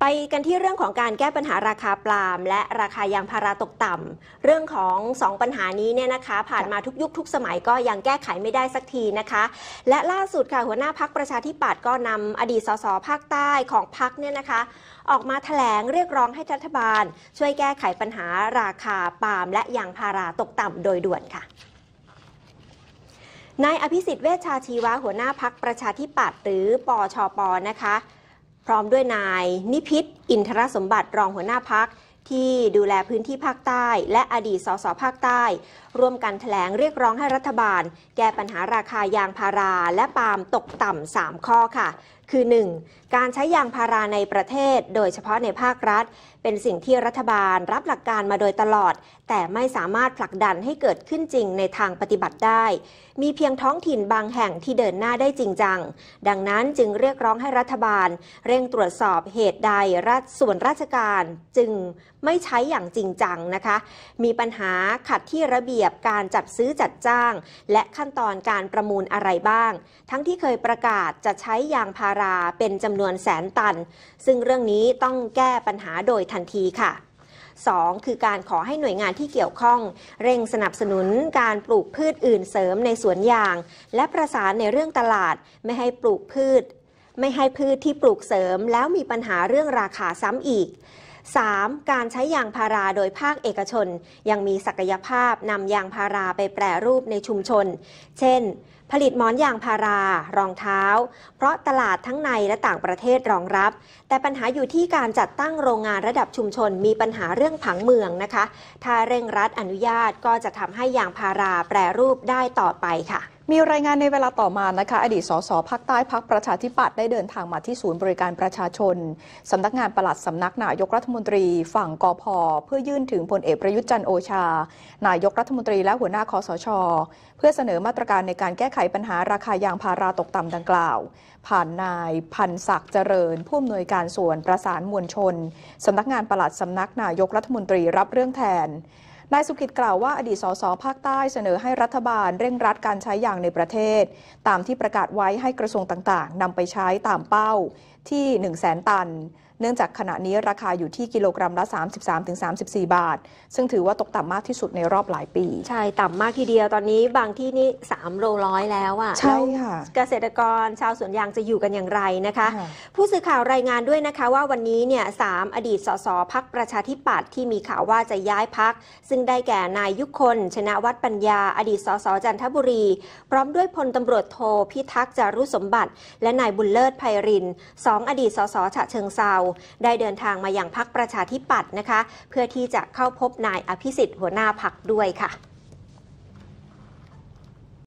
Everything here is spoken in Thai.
ไปกันที่เรื่องของการแก้ปัญหาราคาปาล์มและราคายางพาราตกต่ำ เรื่องของ2ปัญหานี้เนี่ยนะคะ ผ่านมาทุกยุคทุกสมัยก็ยังแก้ไขไม่ได้สักทีนะคะ และล่าสุดค่ะหัวหน้าพักประชาธิปัตย์ก็นำอดีตสสภาคใต้ของพักเนี่ยนะคะ ออกมาถแถลงเรียกร้องให้รัฐบาล ช่วยแก้ไขปัญหาราคาปาล์มและยางพาราตกต่ำโดยด่วนค่ะ นายอภิสิทธิ์ เวชชาชีวะ หัวหน้าพักประชาธิปัตย์หรือปอชอปอนะคะพร้อมด้วยนาย นิพิษ อินทรสมบัติรองหัวหน้าพัก ที่ดูแลพื้นที่ภาคใต้ และอดีตสสภาคใต้ร่วมกันแถลงเรียกร้องให้รัฐบาล แก้ปัญหาราคายางพาราและปาล์มตกต่ำ 3 ข้อค่ะคือ 1. การใช้ยางพาราในประเทศ โดยเฉพาะในภาครัฐ เป็นสิ่งที่รัฐบาลรับหลักการมาโดยตลอด แต่ไม่สามารถผลักดันให้เกิดขึ้นจริงในทางปฏิบัติได้ มีเพียงท้องถิ่นบางแห่งที่เดินหน้าได้จริงจัง ดังนั้นจึงเรียกร้องให้รัฐบาล เร่งตรวจสอบเหตุใดรัฐส่วนราชการจึงไม่ใช้อย่างจริงจังนะคะมีปัญหาขัดที่ระเบียบการจัดซื้อจัดจ้าง และขั้นตอนการประมูลอะไรบ้าง ทั้งที่เคยประกาศจะใช้ยางพาราเป็นจำนวนแสนตัน ซึ่งเรื่องนี้ต้องแก้ปัญหาโดยทันทีค่ะ 2. คือการขอให้หน่วยงานที่เกี่ยวข้อง เร่งสนับสนุนการปลูกพืชอื่นเสริมในสวนยาง และประสานในเรื่องตลาด ไม่ให้ปลูกพืช ไม่ให้พืชที่ปลูกเสริม แล้วมีปัญหาเรื่องราคาซ้ำอีก 3. การใช้ยางพาราโดยภาคเอกชน ยังมีศักยภาพนำยางพาราไปแปรรูปในชุมชน เช่น ผลิตหมอนยางพารารองเท้า เพราะตลาดทั้งในและต่างประเทศรองรับ แต่ปัญหาอยู่ที่การจัดตั้งโรงงานระดับชุมชน มีปัญหาเรื่องผังเมืองนะคะ ถ้าเร่งรัดอนุญาตก็จะทำให้ยางพาราแปรรูปได้ต่อไปค่ะมีรายงานในเวลาต่อมานะคะ อดีตสสพักใต้พักประชาธิปัตย์ได้เดินทางมาที่ศูนย์บริการประชาชนสำนักงานปลัดสำนักนายกรัฐมนตรี ฝั่งกอพอเพื่อยื่นถึงพลเอกประยุทธ์จันโอชา นายกรัฐมนตรีและหัวหน้าคอสช เพื่อเสนอมาตรการในการแก้ไขปัญหาราคายางพาราตกต่ำดังกล่าวผ่านนาย พันศักดิ์เจริญ ผู้อำนวยการส่วนประสานมวลชนสำนักงานปลัดสำนักนายกรัฐมนตรีรับเรื่องแทนนายสุขิตกล่าวว่าอดีตสสภาคใต้เสนอให้รัฐบาลเร่งรัดการใช้อย่างในประเทศ ตามที่ประกาศไว้ให้กระทรวงต่างๆ นำไปใช้ตามเป้าที่1 0 0 0 0 0ตันเนื่องจากขณะนี้ราคาอยู่ที่กิโลกรัมละ 33-34 บาท ซึ่งถือว่าตกต่ำมากที่สุดในรอบหลายปี ใช่ ต่ำมากทีเดียว ตอนนี้บางที่นี่3โลร้อยแล้วอ่ะ ใช่ค่ะ เกษตรกรชาวสวนยางจะอยู่กันอย่างไรนะคะ ผู้สื่อข่าวรายงานด้วยนะคะว่าวันนี้เนี่ยสามอดีตสสพักประชาธิปัตย์ที่มีข่าวว่าจะย้ายพัก ซึ่งได้แก่นายยุคนชนะวัฒน์ปัญญา อดีตสสจันทบุรี พร้อมด้วยพลตำรวจโทพิทักษ์จารุสมบัติ และนายบุญเลิศไพรินสองอดีตสสฉะเชิงเซาได้เดินทางมาอย่างพักประชาธิปัตย์นะคะ เพื่อที่จะเข้าพบนายอภิสิทธิ์หัวหน้าพักด้วยค่ะ